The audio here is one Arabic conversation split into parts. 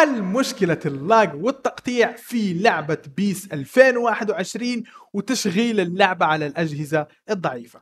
حل مشكلة اللاج والتقطيع في لعبة بيس 2021 وتشغيل اللعبة على الأجهزة الضعيفة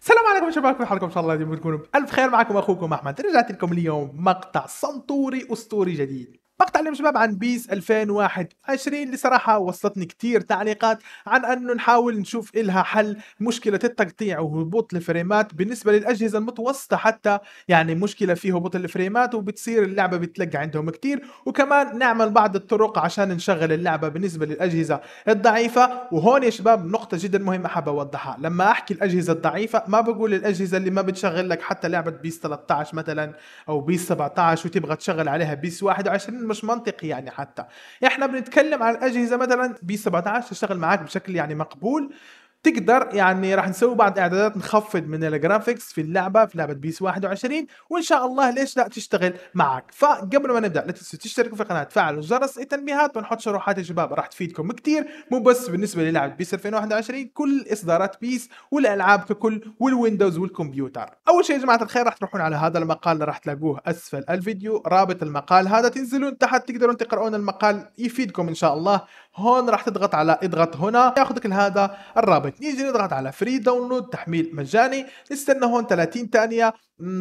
السلام عليكم شباب كيف حالكم ان شاء الله تكونوا بألف خير معكم اخوكم احمد رجعت لكم اليوم مقطع سنطوري اسطوري جديد مقطع الشباب عن بيس 2021 اللي صراحة وصلتني كتير تعليقات عن أنه نحاول نشوف إلها حل مشكلة التقطيع وهبوط الفريمات بالنسبة للأجهزة المتوسطة حتى يعني مشكلة في هبوط الفريمات وبتصير اللعبة بتلقى عندهم كتير وكمان نعمل بعض الطرق عشان نشغل اللعبة بالنسبة للأجهزة الضعيفة وهون يا شباب نقطة جدا مهمة حابة أوضحها لما أحكي الأجهزة الضعيفة ما بقول الأجهزة اللي ما بتشغل لك حتى لعبة بيس 13 مثلا أو بيس 17 وتبغى تشغل عليها بيس 21 مش منطقي يعني حتى احنا بنتكلم عن الاجهزه مثلا بي 17 تشتغل معاك بشكل يعني مقبول تقدر يعني راح نسوي بعض اعدادات نخفض من الجرافيكس في اللعبه في لعبه بيس 21 وان شاء الله ليش لا تشتغل معك فقبل ما نبدا لا تنسوا تشتركوا في القناه تفعلوا جرس التنبيهات ونحط شروحات يا شباب راح تفيدكم كثير مو بس بالنسبه للعبه بيس 2021 كل اصدارات بيس والالعاب ككل والويندوز والكمبيوتر اول شيء يا جماعه الخير راح تروحون على هذا المقال اللي راح تلاقوه اسفل الفيديو رابط المقال هذا تنزلون تحت تقدرون تقرؤون المقال يفيدكم ان شاء الله هون راح تضغط على اضغط هنا ياخذك لهذا الرابط نيجي نضغط على فري داونلود تحميل مجاني نستنى هون 30 ثانيه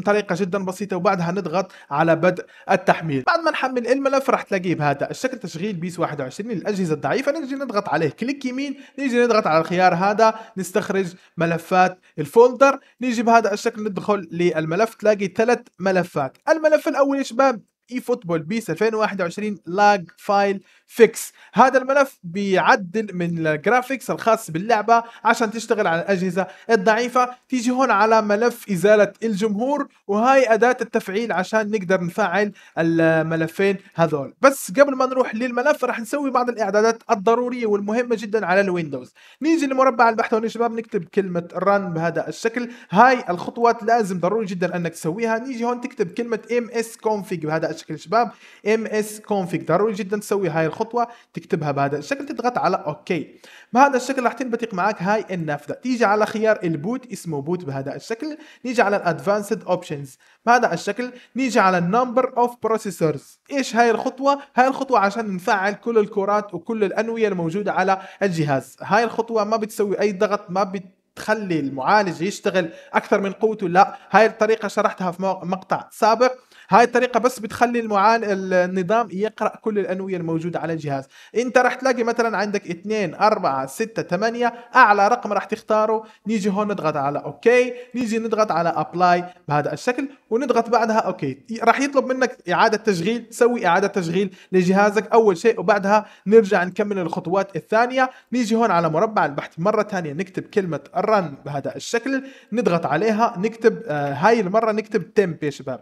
طريقة جدا بسيطة وبعدها نضغط على بدء التحميل بعد ما نحمل الملف راح تلاقيه بهذا الشكل تشغيل بيس 21 للأجهزة الضعيفة نجي نضغط عليه كليك يمين نيجي نضغط على الخيار هذا نستخرج ملفات الفولدر نيجي بهذا الشكل ندخل للملف تلاقي ثلاث ملفات الملف الأول يا شباب اي فوتبول بيس 2021 لاج فايل فيكس هذا الملف بيعدل من الجرافيكس الخاص باللعبه عشان تشتغل على الاجهزه الضعيفه تيجي هون على ملف ازاله الجمهور وهاي اداه التفعيل عشان نقدر نفعل الملفين هذول بس قبل ما نروح للملف راح نسوي بعض الاعدادات الضروريه والمهمه جدا على الويندوز نيجي لمربع البحث هون يا شباب نكتب كلمه رن بهذا الشكل هاي الخطوات لازم ضروري جدا انك تسويها نيجي هون تكتب كلمه اس كونفيج بهذا الشكل شكل شباب ام اس كونفيج ضروري جدا تسوي هاي الخطوه تكتبها بهذا الشكل تضغط على اوكي بهذا الشكل راح تنبثق معك هاي النافذه تيجي على خيار البوت اسمه بوت بهذا الشكل نيجي على الادفانسد اوبشنز بهذا الشكل نيجي على النمبر اوف بروسيسورز ايش هاي الخطوه هاي الخطوه عشان نفعل كل الكرات وكل الانويه الموجوده على الجهاز هاي الخطوه ما بتسوي اي ضغط ما بت تخلي المعالج يشتغل اكثر من قوته لا هاي الطريقه شرحتها في مقطع سابق هاي الطريقه بس بتخلي المعال النظام يقرا كل الانويه الموجوده على الجهاز انت راح تلاقي مثلا عندك 2 4 6 8 اعلى رقم راح تختاره نيجي هون نضغط على اوكي نيجي نضغط على ابلاي بهذا الشكل ونضغط بعدها اوكي راح يطلب منك اعاده تشغيل سوي اعاده تشغيل لجهازك اول شيء وبعدها نرجع نكمل الخطوات الثانيه نيجي هون على مربع البحث مره ثانيه نكتب كلمه الرن بهذا الشكل نضغط عليها نكتب آه هاي المره نكتب تمب يا شباب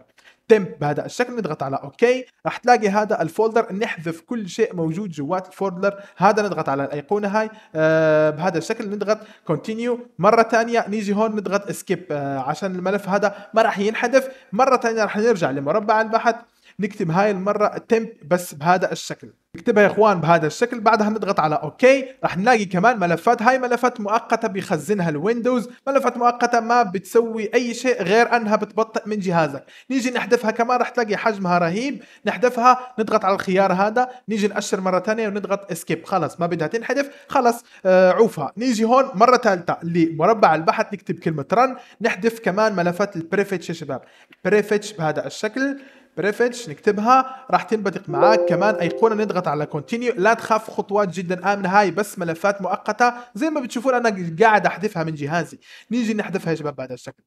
تمب بهذا الشكل نضغط على اوكي راح تلاقي هذا الفولدر نحذف كل شيء موجود جوات الفولدر هذا نضغط على الايقونه هاي آه بهذا الشكل نضغط كونتينيو مره ثانيه نيجي هون نضغط اسكيب آه عشان الملف هذا ما راح ينحذف مره ثانيه راح نرجع لمربع البحث نكتب هاي المره تمب بس بهذا الشكل نكتبها يا اخوان بهذا الشكل بعدها نضغط على اوكي راح نلاقي كمان ملفات هاي ملفات مؤقته بيخزنها الويندوز ملفات مؤقته ما بتسوي اي شيء غير انها بتبطئ من جهازك نيجي نحذفها كمان راح تلاقي حجمها رهيب نحذفها نضغط على الخيار هذا نيجي نأشر مره ثانيه ونضغط اسكيب خلص ما بدها تنحذف خلص آه عوفها نيجي هون مره ثالثه لمربع البحث نكتب كلمه رن نحذف كمان ملفات البريفتش يا شباب بريفتش بهذا الشكل بريفيتش نكتبها راح تنبثق معاك كمان ايقونه نضغط على كونتينيو لا تخاف خطوات جدا امنه هاي بس ملفات مؤقته زي ما بتشوفون انا قاعد احذفها من جهازي نيجي نحذفها يا شباب بهذا الشكل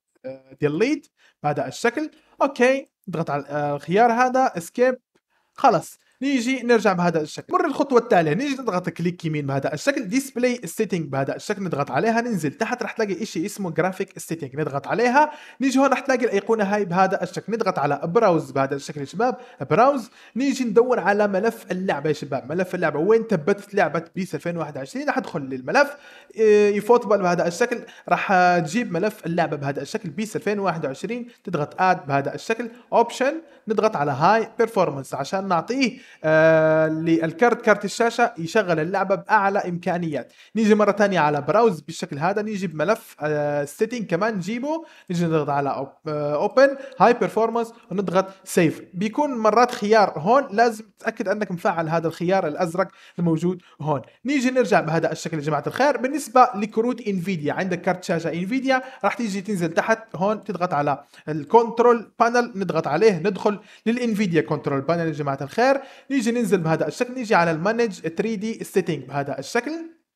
ديليت آه، بهذا الشكل اوكي نضغط على آه، الخيار هذا اسكيب خلص نيجي نرجع بهذا الشكل مر الخطوه التاليه نيجي نضغط كليك يمين بهذا الشكل ديسبلاي سيتنج بهذا الشكل نضغط عليها ننزل تحت رح تلاقي شيء اسمه جرافيك سيتنج نضغط عليها نيجي هون رح تلاقي الايقونه هاي بهذا الشكل نضغط على براوز بهذا الشكل يا شباب براوز نيجي ندور على ملف اللعبه يا شباب ملف اللعبه وين ثبتت لعبه بيس 2021 رح ادخل للملف إيه، يفوتبل بهذا الشكل رح تجيب ملف اللعبه بهذا الشكل بيس 2021 تضغط اد بهذا الشكل اوبشن نضغط على هاي بيرفورمانس عشان نعطيه آه للكارت كارت الشاشه يشغل اللعبه باعلى امكانيات نيجي مره ثانيه على براوز بالشكل هذا نيجي بملف آه سيتنج كمان نجيبه نيجي نضغط على اوبن هاي بيرفورمانس ونضغط سيف بيكون مرات خيار هون لازم تتاكد انك مفعل هذا الخيار الازرق الموجود هون نيجي نرجع بهذا الشكل يا جماعه الخير بالنسبه لكروت انفيديا عندك كارت شاشه انفيديا راح تيجي تنزل تحت هون تضغط على الكنترول بانل نضغط عليه ندخل للانفيديا كنترول بانل يا جماعه الخير نيجي ننزل بهذا الشكل نيجي على المانج 3 دي سيتنج بهذا الشكل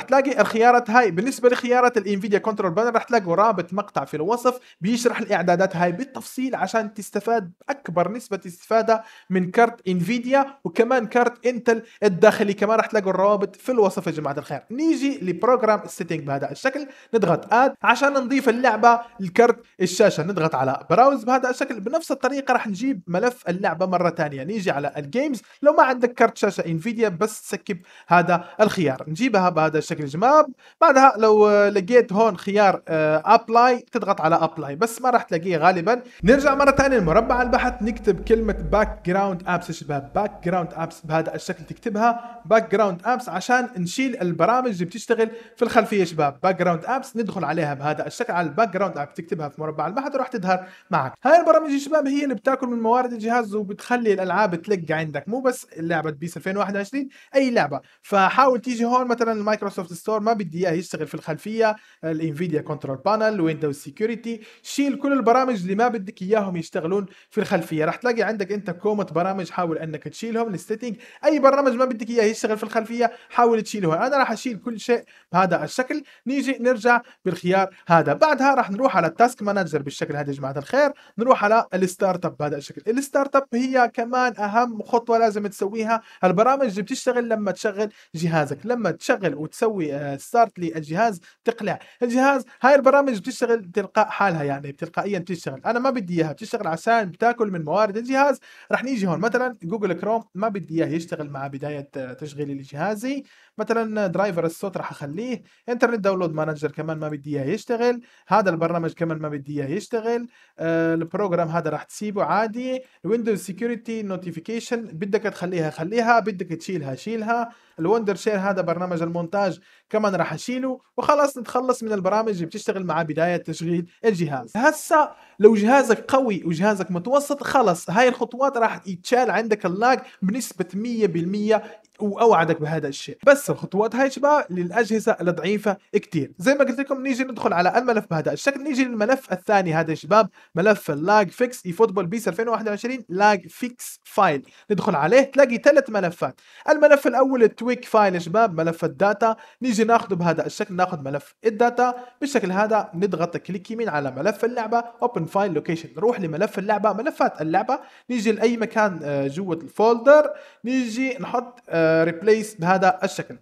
تلاقي الخيارات هاي بالنسبه لخيارات الانفيديا كنترول بانر راح تلاقوا رابط مقطع في الوصف بيشرح الاعدادات هاي بالتفصيل عشان تستفاد باكبر نسبه استفاده من كارت انفيديا وكمان كارت انتل الداخلي كمان راح تلاقوا الروابط في الوصف يا جماعه الخير نيجي لبروجرام السيتنج بهذا الشكل نضغط اد عشان نضيف اللعبه لكارت الشاشه نضغط على براوز بهذا الشكل بنفس الطريقه راح نجيب ملف اللعبه مره ثانيه نيجي على الجيمز لو ما عندك كارت شاشه انفيديا بس سكب هذا الخيار نجيبها بهذا الشكل الباكج ماب بعدها لو آه، لقيت هون خيار ابلاي آه، تضغط على ابلاي بس ما راح تلاقيه غالبا نرجع مره ثانيه لمربع البحث نكتب كلمه باك جراوند ابس شباب باك جراوند ابس بهذا الشكل تكتبها باك جراوند ابس عشان نشيل البرامج اللي بتشتغل في الخلفيه شباب باك جراوند ابس ندخل عليها بهذا الشكل على الباك جراوند ابس تكتبها في مربع البحث وراح تظهر معك هاي البرامج يا شباب هي اللي بتاكل من موارد الجهاز وبتخلي الالعاب تلق عندك مو بس لعبه بيس 2021 اي لعبه فحاول تيجي هون مثلا المايكروسوفت مايكروسوفت ستور ما بدي اياه يشتغل في الخلفيه الانفيديا كنترول بانل ويندوز سيكيورتي شيل كل البرامج اللي ما بدك اياهم يشتغلون في الخلفيه راح تلاقي عندك انت كومه برامج حاول انك تشيلهم الستيتنج اي برنامج ما بدك اياه يشتغل في الخلفيه حاول تشيله انا راح اشيل كل شيء بهذا الشكل نيجي نرجع بالخيار هذا بعدها راح نروح على التاسك مانجر بالشكل هذا يا جماعه الخير نروح على الستارت اب بهذا الشكل الستارت اب هي كمان اهم خطوه لازم تسويها البرامج اللي بتشتغل لما تشغل جهازك لما تشغل وتسوي تسوي ستارت آه، للجهاز تقلع الجهاز هاي البرامج بتشتغل تلقاء حالها يعني تلقائيا بتشتغل انا ما بدي اياها بتشتغل عشان بتاكل من موارد الجهاز رح نيجي هون مثلا جوجل كروم ما بدي اياه يشتغل مع بدايه تشغيل الجهازي مثلا درايفر الصوت راح اخليه انترنت داونلود مانجر كمان ما بدي اياه يشتغل هذا البرنامج كمان ما بدي اياه يشتغل آه، البروجرام هذا راح تسيبه عادي الويندوز سكيورتي نوتيفيكيشن بدك تخليها خليها بدك تشيلها شيلها الوندر شير هذا برنامج المونتاج كمان راح اشيله وخلاص نتخلص من البرامج اللي بتشتغل مع بدايه تشغيل الجهاز هسه لو جهازك قوي وجهازك متوسط خلص هاي الخطوات راح يتشال عندك اللاج بنسبه 100% واوعدك بهذا الشيء بس الخطوات هاي شباب للاجهزه الضعيفه كتير زي ما قلت لكم نيجي ندخل على الملف بهذا الشكل نيجي للملف الثاني هذا شباب ملف اللاج فيكس اي فوتبول بيس 2021 لاج فيكس فايل ندخل عليه تلاقي ثلاث ملفات الملف الاول التويك فايل شباب ملف الداتا نيجي ناخذه بهذا الشكل ناخذ ملف الداتا بالشكل هذا نضغط كليك يمين على ملف اللعبه اوبن فايل لوكيشن نروح لملف اللعبه ملفات اللعبه نيجي لاي مكان آه، جوه الفولدر نيجي نحط آه، ريبليس آه، بهذا الشكل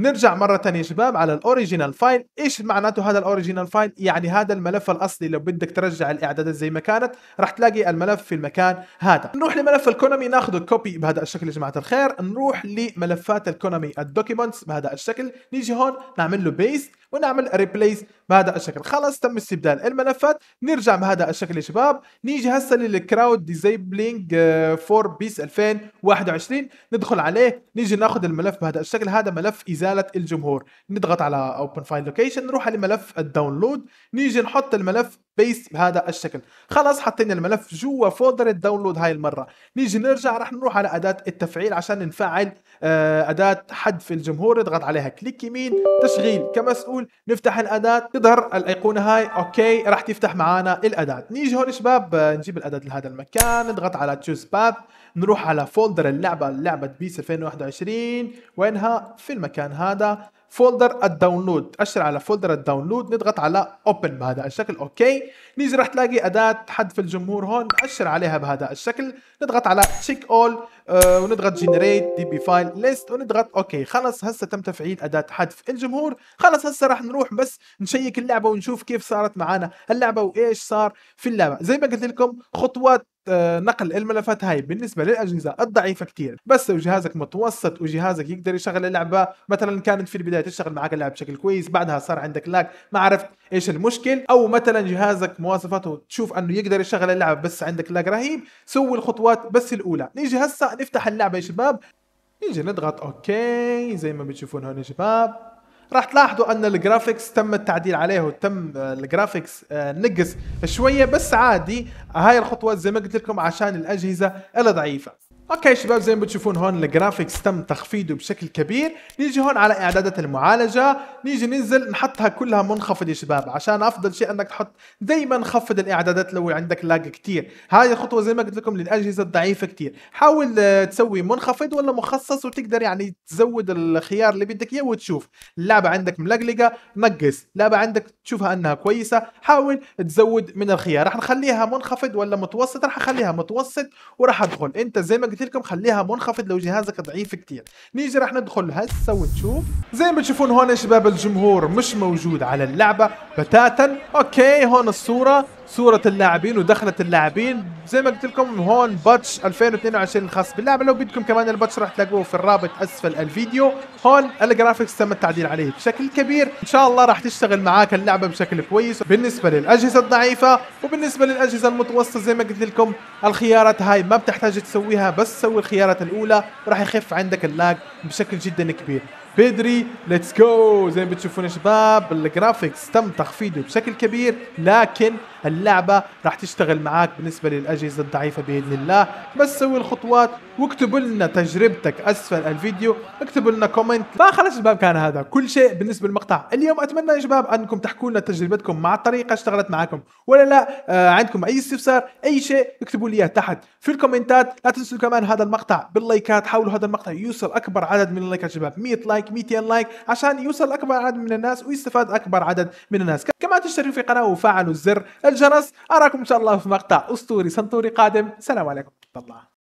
نرجع مرة تانية شباب على الاوريجينال فايل ايش معناته هذا الاوريجينال فايل يعني هذا الملف الاصلي لو بدك ترجع الاعدادات زي ما كانت راح تلاقي الملف في المكان هذا نروح لملف الكونامي ناخذه كوبي بهذا الشكل يا جماعة الخير نروح لملفات الكونامي الدوكيمنتس بهذا الشكل نيجي هون نعمل له بيست ونعمل ريبليس بهذا الشكل خلاص تم استبدال الملفات نرجع بهذا الشكل يا شباب نيجي هسه للكراود ديزيبلينج فور بيس 2021 ندخل عليه نيجي ناخذ الملف بهذا الشكل هذا ملف إزالة ازاله الجمهور نضغط على اوبن فايل لوكيشن نروح على ملف الداونلود نيجي نحط الملف بيس بهذا الشكل خلاص حطينا الملف جوا فولدر الداونلود هاي المره نيجي نرجع رح نروح على اداه التفعيل عشان نفعل آه، اداه حد في الجمهور اضغط عليها كليك يمين تشغيل كمسؤول نفتح الاداه تظهر الايقونه هاي اوكي راح تفتح معانا الاداه نيجي هون شباب آه، نجيب الاداه لهذا المكان نضغط على تشوز باث نروح على فولدر اللعبه لعبه بيس 2021 وينها في المكان هذا فولدر الداونلود اشر على فولدر الداونلود نضغط على اوبن بهذا الشكل اوكي نيجي راح تلاقي اداه حذف الجمهور هون اشر عليها بهذا الشكل نضغط على تشيك اول آه، ونضغط جنريت دي بي فايل ليست ونضغط اوكي خلص هسه تم تفعيل اداه حذف الجمهور خلص هسه راح نروح بس نشيك اللعبه ونشوف كيف صارت معانا اللعبه وايش صار في اللعبه زي ما قلت لكم خطوات آه، نقل الملفات هاي بالنسبه للاجهزه الضعيفه كثير بس لو جهازك متوسط وجهازك يقدر يشغل اللعبه مثلا كانت في البدايه تشتغل معك اللعبه بشكل كويس بعدها صار عندك لاك ما عرفت ايش المشكل او مثلا جهازك مواصفاته تشوف انه يقدر يشغل اللعبه بس عندك لاك رهيب سوي الخطوات بس الاولى نيجي هسه نفتح اللعبه يا شباب نيجي نضغط اوكي زي ما بتشوفون هون يا شباب راح تلاحظوا ان الجرافيكس تم التعديل عليه وتم آه، الجرافيكس آه، نقص شويه بس عادي هاي الخطوه زي ما قلت لكم عشان الاجهزه الضعيفه اوكي شباب زي ما بتشوفون هون الجرافيكس تم تخفيضه بشكل كبير نيجي هون على اعدادات المعالجه نيجي ننزل نحطها كلها منخفض يا شباب عشان افضل شيء انك تحط دائما خفض الاعدادات لو عندك لاج كثير هاي الخطوه زي ما قلت لكم للاجهزه الضعيفه كثير حاول آه، تسوي منخفض ولا مخصص وتقدر يعني تزود الخيار اللي بدك اياه وتشوف اللعبه عندك ملقلقه نقص لعبه عندك تشوفها انها كويسه حاول تزود من الخيار راح نخليها منخفض ولا متوسط راح اخليها متوسط وراح ادخل انت زي ما قلت لكم خليها منخفض لو جهازك ضعيف كتير نيجي رح ندخل هسه ونشوف زي ما تشوفون هون شباب الجمهور مش موجود على اللعبه بتاتا اوكي هون الصوره صوره اللاعبين ودخله اللاعبين زي ما قلت لكم هون باتش 2022 الخاص باللعبه لو بدكم كمان الباتش راح تلاقوه في الرابط اسفل الفيديو هون الجرافيكس تم التعديل عليه بشكل كبير ان شاء الله راح تشتغل معاك اللعبه بشكل كويس بالنسبه للاجهزه الضعيفه وبالنسبه للاجهزه المتوسطه زي ما قلت لكم الخيارات هاي ما بتحتاج تسويها بس سوي الخيارات الاولى راح يخف عندك اللاج بشكل جدا كبير بدري ليتس جو زي ما بتشوفون يا شباب الجرافيكس تم تخفيضه بشكل كبير لكن اللعبه راح تشتغل معاك بالنسبه للاجهزه الضعيفه باذن الله بس سوي الخطوات واكتب لنا تجربتك اسفل الفيديو اكتب لنا كومنت فخلص شباب كان هذا كل شيء بالنسبه للمقطع اليوم اتمنى يا شباب انكم تحكوا لنا تجربتكم مع الطريقه اشتغلت معكم ولا لا آه عندكم اي استفسار اي شيء اكتبوا لي اياه تحت في الكومنتات لا تنسوا كمان هذا المقطع باللايكات حاولوا هذا المقطع يوصل اكبر عدد من اللايكات شباب 100 لايك لايك 200 لايك عشان يوصل اكبر عدد من الناس ويستفاد اكبر عدد من الناس كما تشتركوا في القناه وفعلوا زر الجرس اراكم ان شاء الله في مقطع اسطوري سنتوري قادم سلام عليكم الله